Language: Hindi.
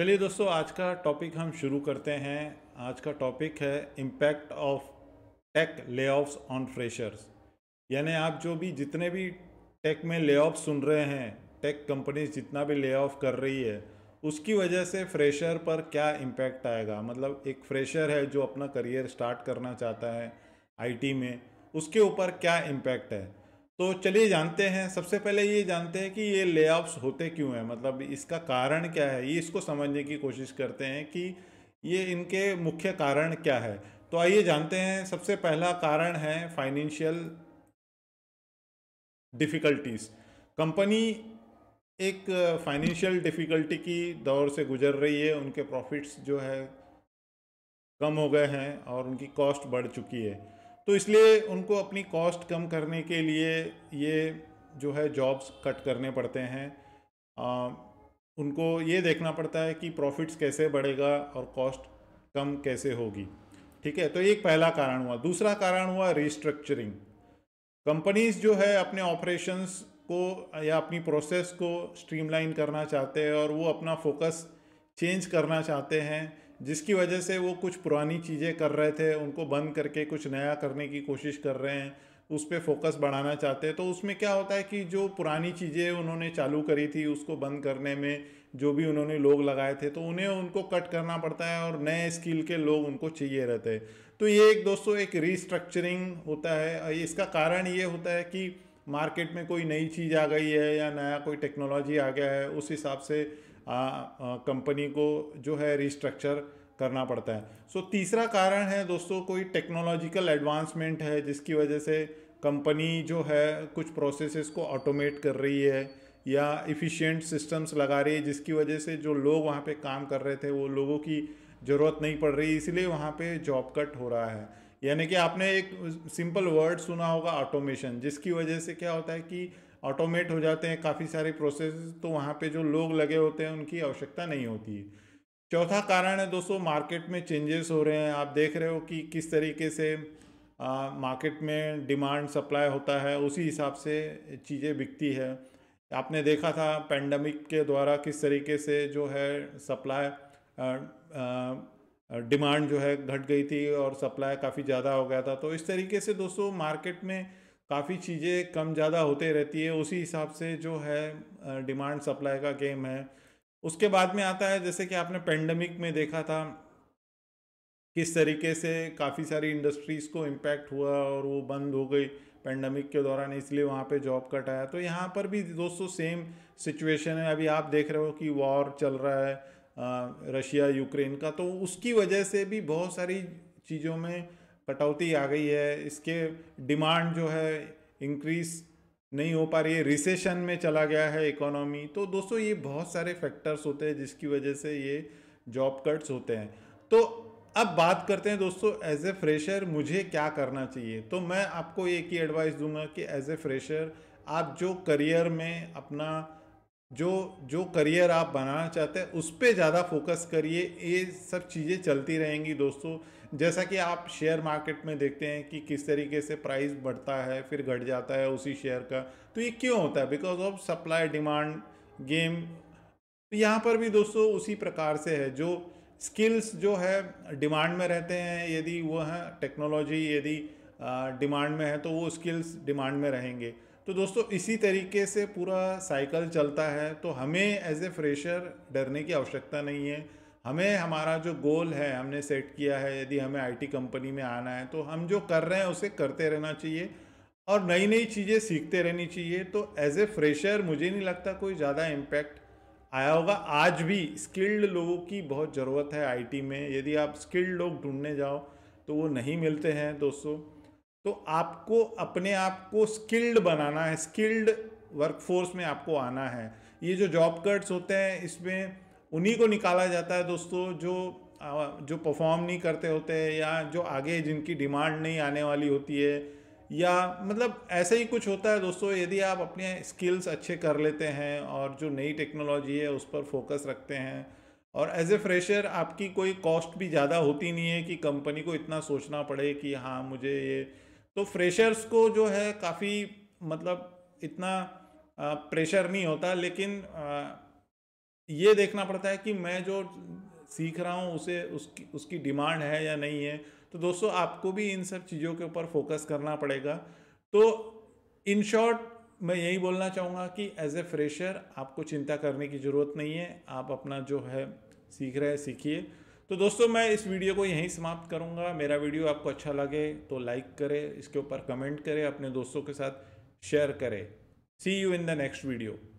चलिए दोस्तों आज का टॉपिक हम शुरू करते हैं आज का टॉपिक है impact of tech lay on freshers यानी आप जो भी जितने भी टेक में ले सुन रहे हैं टेक कंपनीज जितना भी ले कर रही है उसकी वजह से फ्रेशर पर क्या इम्पैक्ट आएगा मतलब एक फ्रेशर है जो अपना करियर स्टार्ट करना चाहता है आईटी में उसके ऊपर क्या इम्पैक्ट है तो चलिए जानते हैं सबसे पहले ये जानते हैं कि ये ले होते क्यों हैं मतलब इसका कारण क्या है ये इसको समझने की कोशिश करते हैं कि ये इनके मुख्य कारण क्या है तो आइए जानते हैं सबसे पहला कारण है फाइनेंशियल डिफ़िकल्टीज़ कंपनी एक फाइनेंशियल डिफ़िकल्टी की दौर से गुजर रही है उनके प्रॉफिट्स जो है कम हो गए हैं और उनकी कॉस्ट बढ़ चुकी है तो इसलिए उनको अपनी कॉस्ट कम करने के लिए ये जो है जॉब्स कट करने पड़ते हैं आ, उनको ये देखना पड़ता है कि प्रॉफिट्स कैसे बढ़ेगा और कॉस्ट कम कैसे होगी ठीक है तो एक पहला कारण हुआ दूसरा कारण हुआ रिस्ट्रक्चरिंग कंपनीज जो है अपने ऑपरेशंस को या अपनी प्रोसेस को स्ट्रीमलाइन करना चाहते हैं और वो अपना फोकस चेंज करना चाहते हैं जिसकी वजह से वो कुछ पुरानी चीज़ें कर रहे थे उनको बंद करके कुछ नया करने की कोशिश कर रहे हैं उस पर फोकस बढ़ाना चाहते हैं तो उसमें क्या होता है कि जो पुरानी चीज़ें उन्होंने चालू करी थी उसको बंद करने में जो भी उन्होंने लोग लगाए थे तो उन्हें उनको कट करना पड़ता है और नए स्किल के लोग उनको चाहिए रहते हैं तो ये एक दोस्तों एक रीस्ट्रक्चरिंग होता है इसका कारण ये होता है कि मार्केट में कोई नई चीज़ आ गई है या नया कोई टेक्नोलॉजी आ गया है उस हिसाब से कंपनी को जो है रिस्ट्रक्चर करना पड़ता है सो so, तीसरा कारण है दोस्तों कोई टेक्नोलॉजिकल एडवांसमेंट है जिसकी वजह से कंपनी जो है कुछ प्रोसेसेस को ऑटोमेट कर रही है या इफ़िशेंट सिस्टम्स लगा रही है जिसकी वजह से जो लोग वहाँ पे काम कर रहे थे वो लोगों की ज़रूरत नहीं पड़ रही इसलिए वहाँ पे जॉब कट हो रहा है यानी कि आपने एक सिंपल वर्ड सुना होगा ऑटोमेशन जिसकी वजह से क्या होता है कि ऑटोमेट हो जाते हैं काफ़ी सारे प्रोसेस तो वहाँ पे जो लोग लगे होते हैं उनकी आवश्यकता नहीं होती है चौथा कारण है दोस्तों मार्केट में चेंजेस हो रहे हैं आप देख रहे हो कि किस तरीके से आ, मार्केट में डिमांड सप्लाई होता है उसी हिसाब से चीज़ें बिकती है आपने देखा था पैंडमिक के द्वारा किस तरीके से जो है सप्लाई डिमांड जो है घट गई थी और सप्लाई काफ़ी ज़्यादा हो गया था तो इस तरीके से दोस्तों मार्केट में काफ़ी चीज़ें कम ज़्यादा होते रहती है उसी हिसाब से जो है डिमांड सप्लाई का गेम है उसके बाद में आता है जैसे कि आपने पेंडेमिक में देखा था किस तरीके से काफ़ी सारी इंडस्ट्रीज़ को इम्पैक्ट हुआ और वो बंद हो गई पेंडेमिक के दौरान इसलिए वहाँ पे जॉब कट आया तो यहाँ पर भी दोस्तों सेम सिचुएशन है अभी आप देख रहे हो कि वॉर चल रहा है रशिया यूक्रेन का तो उसकी वजह से भी बहुत सारी चीज़ों में कटौती आ गई है इसके डिमांड जो है इंक्रीज नहीं हो पा रही है रिसेशन में चला गया है इकोनॉमी तो दोस्तों ये बहुत सारे फैक्टर्स होते हैं जिसकी वजह से ये जॉब कट्स होते हैं तो अब बात करते हैं दोस्तों एज ए फ्रेशर मुझे क्या करना चाहिए तो मैं आपको एक ही एडवाइस दूंगा कि एज ए फ्रेशर आप जो करियर में अपना जो जो करियर आप बनाना चाहते हैं उस पर ज़्यादा फोकस करिए ये सब चीज़ें चलती रहेंगी दोस्तों जैसा कि आप शेयर मार्केट में देखते हैं कि किस तरीके से प्राइस बढ़ता है फिर घट जाता है उसी शेयर का तो ये क्यों होता है because of supply demand game तो यहाँ पर भी दोस्तों उसी प्रकार से है जो स्किल्स जो है डिमांड में रहते हैं यदि वह हैं टेक्नोलॉजी यदि डिमांड में है तो वो स्किल्स डिमांड में रहेंगे तो दोस्तों इसी तरीके से पूरा साइकिल चलता है तो हमें एज ए फ्रेशर डरने की आवश्यकता नहीं है हमें हमारा जो गोल है हमने सेट किया है यदि हमें आईटी कंपनी में आना है तो हम जो कर रहे हैं उसे करते रहना चाहिए और नई नई चीज़ें सीखते रहनी चाहिए तो एज ए फ्रेशर मुझे नहीं लगता कोई ज़्यादा इम्पैक्ट आया होगा आज भी स्किल्ड लोगों की बहुत ज़रूरत है आईटी में यदि आप स्किल्ड लोग ढूंढने जाओ तो वो नहीं मिलते हैं दोस्तों तो आपको अपने आप को स्किल्ड बनाना है स्किल्ड वर्कफोर्स में आपको आना है ये जो जॉब कट्स होते हैं इसमें उन्हीं को निकाला जाता है दोस्तों जो जो परफॉर्म नहीं करते होते हैं या जो आगे जिनकी डिमांड नहीं आने वाली होती है या मतलब ऐसे ही कुछ होता है दोस्तों यदि आप अपने स्किल्स अच्छे कर लेते हैं और जो नई टेक्नोलॉजी है उस पर फोकस रखते हैं और एज ए फ्रेशर आपकी कोई कॉस्ट भी ज़्यादा होती नहीं है कि कंपनी को इतना सोचना पड़े कि हाँ मुझे ये तो फ्रेशर्स को जो है काफ़ी मतलब इतना प्रेशर नहीं होता लेकिन ये देखना पड़ता है कि मैं जो सीख रहा हूँ उसे उसकी उसकी डिमांड है या नहीं है तो दोस्तों आपको भी इन सब चीज़ों के ऊपर फोकस करना पड़ेगा तो इन शॉर्ट मैं यही बोलना चाहूँगा कि एज ए फ्रेशर आपको चिंता करने की ज़रूरत नहीं है आप अपना जो है सीख रहे सीखिए तो दोस्तों मैं इस वीडियो को यहीं समाप्त करूँगा मेरा वीडियो आपको अच्छा लगे तो लाइक करें इसके ऊपर कमेंट करें अपने दोस्तों के साथ शेयर करें see you in the next video